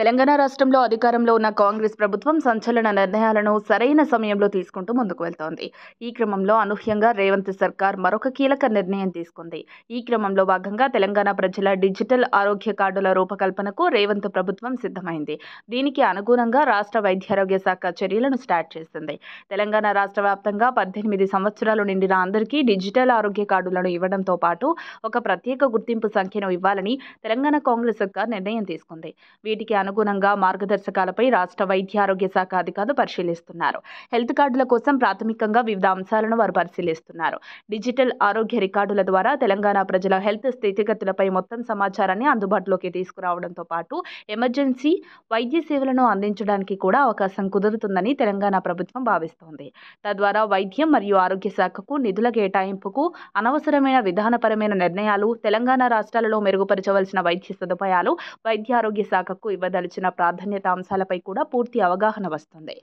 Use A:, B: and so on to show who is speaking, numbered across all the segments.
A: తెలంగాణ రాష్ట్రంలో అధికారంలో ఉన్న కాంగ్రెస్ ప్రభుత్వం సంచలన నిర్ణయాలను సరైన సమయంలో తీసుకుంటూ ముందుకు వెళ్తోంది ఈ క్రమంలో అనూహ్యంగా రేవంత్ సర్కార్ మరొక కీలక నిర్ణయం తీసుకుంది ఈ క్రమంలో భాగంగా తెలంగాణ ప్రజల డిజిటల్ ఆరోగ్య కార్డుల రూపకల్పనకు రేవంత్ ప్రభుత్వం సిద్ధమైంది దీనికి అనుగుణంగా రాష్ట్ర వైద్యారోగ్య శాఖ చర్యలను స్టార్ట్ చేసింది తెలంగాణ రాష్ట్ర వ్యాప్తంగా పద్దెనిమిది సంవత్సరాలు నిండిన అందరికీ డిజిటల్ ఆరోగ్య కార్డులను ఇవ్వడంతో పాటు ఒక ప్రత్యేక గుర్తింపు సంఖ్యను ఇవ్వాలని తెలంగాణ కాంగ్రెస్ సర్కార్ నిర్ణయం తీసుకుంది వీటికి అనుగుణంగా మార్గదర్శకాలపై రాష్ట్ర వైద్య ఆరోగ్య శాఖ అధికారులు పరిశీలిస్తున్నారు హెల్త్ కార్డుల కోసం ప్రాథమికంగా వివిధ అంశాలను వారు పరిశీలిస్తున్నారు డిజిటల్ ఆరోగ్య రికార్డుల ద్వారా తెలంగాణ ప్రజల హెల్త్ స్థితిగతులపై మొత్తం సమాచారాన్ని అందుబాటులోకి తీసుకురావడంతో పాటు ఎమర్జెన్సీ వైద్య సేవలను అందించడానికి కూడా అవకాశం కుదురుతుందని తెలంగాణ ప్రభుత్వం భావిస్తోంది తద్వారా వైద్యం మరియు ఆరోగ్య శాఖకు నిధుల కేటాయింపుకు అనవసరమైన విధానపరమైన నిర్ణయాలు తెలంగాణ రాష్ట్రాలలో మెరుగుపరచవలసిన వైద్య సదుపాయాలు వైద్య ఆరోగ్య శాఖకు ఇవ్వదు చేయదలిచిన ప్రాధాన్యత అంశాలపై కూడా పూర్తి అవగాహన వస్తుంది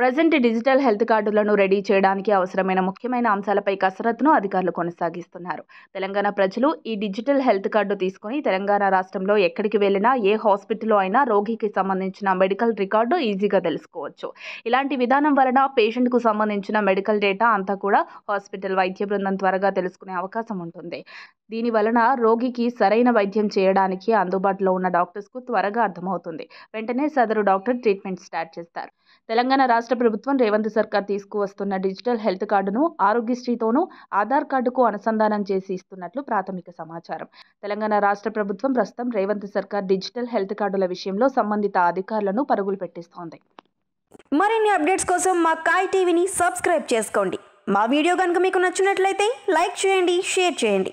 A: ప్రజెంట్ డిజిటల్ హెల్త్ కార్డులను రెడీ చేయడానికి అవసరమైన ముఖ్యమైన అంశాలపై కసరత్తును అధికారులు కొనసాగిస్తున్నారు తెలంగాణ ప్రజలు ఈ డిజిటల్ హెల్త్ కార్డు తీసుకుని తెలంగాణ రాష్ట్రంలో ఎక్కడికి వెళ్ళినా ఏ హాస్పిటల్లో అయినా రోగికి సంబంధించిన మెడికల్ రికార్డు ఈజీగా తెలుసుకోవచ్చు ఇలాంటి విధానం వలన పేషెంట్కు సంబంధించిన మెడికల్ డేటా అంతా కూడా హాస్పిటల్ వైద్య బృందం త్వరగా తెలుసుకునే అవకాశం ఉంటుంది దీని వలన రోగికి సరైన వైద్యం చేయడానికి అందుబాటులో ఉన్న డాక్టర్స్కు త్వరగా అర్థమవుతుంది వెంటనే సదరు డాక్టర్ ట్రీట్మెంట్ స్టార్ట్ చేస్తారు తెలంగాణ రాష్ట్ర ప్రభుత్వం రేవంత్ సర్కార్ తీసుకువస్తున్న డిజిటల్ హెల్త్ కార్డును ఆరోగ్యశ్రీతోనూ ఆధార్ కార్డుకు అనుసంధానం చేసి ఇస్తున్నట్లు ప్రాథమిక సమాచారం తెలంగాణ రాష్ట్ర ప్రభుత్వం ప్రస్తుతం రేవంత్ సర్కార్ డిజిటల్ హెల్త్ కార్డుల విషయంలో సంబంధిత అధికారులను పరుగులు పెట్టిస్తోంది మరిన్ని అప్డేట్స్ కోసం మా కాయ్ టీవీని సబ్స్క్రైబ్ చేసుకోండి మా వీడియో కనుక మీకు నచ్చినట్లయితే లైక్ చేయండి షేర్ చేయండి